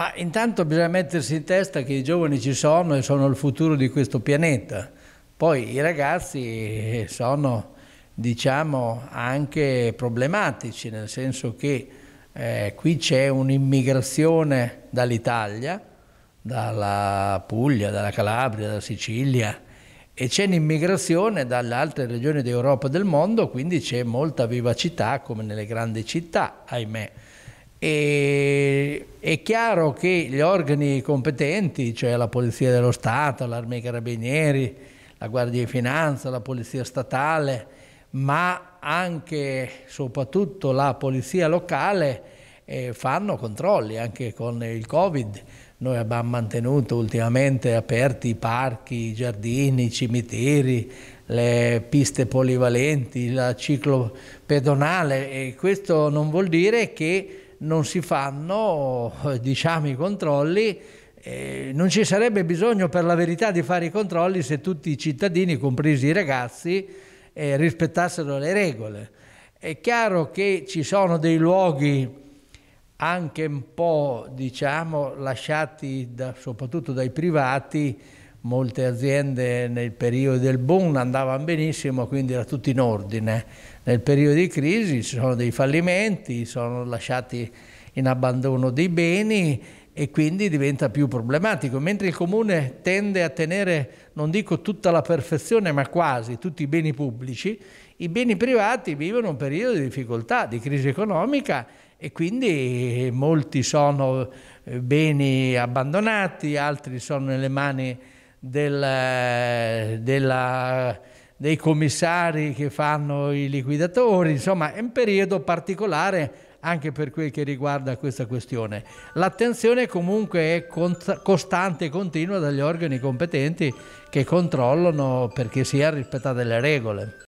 Ma intanto bisogna mettersi in testa che i giovani ci sono e sono il futuro di questo pianeta. Poi i ragazzi eh, sono, diciamo, anche problematici, nel senso che eh, qui c'è un'immigrazione dall'Italia, dalla Puglia, dalla Calabria, dalla Sicilia e c'è un'immigrazione dalle altre regioni d'Europa e del mondo, quindi c'è molta vivacità come nelle grandi città, ahimè. E, è chiaro che gli organi competenti, cioè la Polizia dello Stato, l'Arma dei Carabinieri, la Guardia di Finanza, la Polizia Statale, ma anche e soprattutto la Polizia locale, eh, fanno controlli anche con il Covid. Noi abbiamo mantenuto ultimamente aperti i parchi, i giardini, i cimiteri, le piste polivalenti, la ciclo pedonale e questo non vuol dire che non si fanno eh, diciamo, i controlli, eh, non ci sarebbe bisogno per la verità di fare i controlli se tutti i cittadini, compresi i ragazzi, eh, rispettassero le regole. È chiaro che ci sono dei luoghi anche un po' diciamo, lasciati da, soprattutto dai privati molte aziende nel periodo del boom andavano benissimo, quindi era tutto in ordine. Nel periodo di crisi ci sono dei fallimenti, sono lasciati in abbandono dei beni e quindi diventa più problematico, mentre il comune tende a tenere, non dico tutta la perfezione, ma quasi tutti i beni pubblici, i beni privati vivono un periodo di difficoltà, di crisi economica e quindi molti sono eh, beni abbandonati, altri sono nelle mani del, eh, della, dei commissari che fanno i liquidatori, insomma è un periodo particolare anche per quel che riguarda questa questione. L'attenzione comunque è costante e continua dagli organi competenti che controllano perché sia rispettate le regole.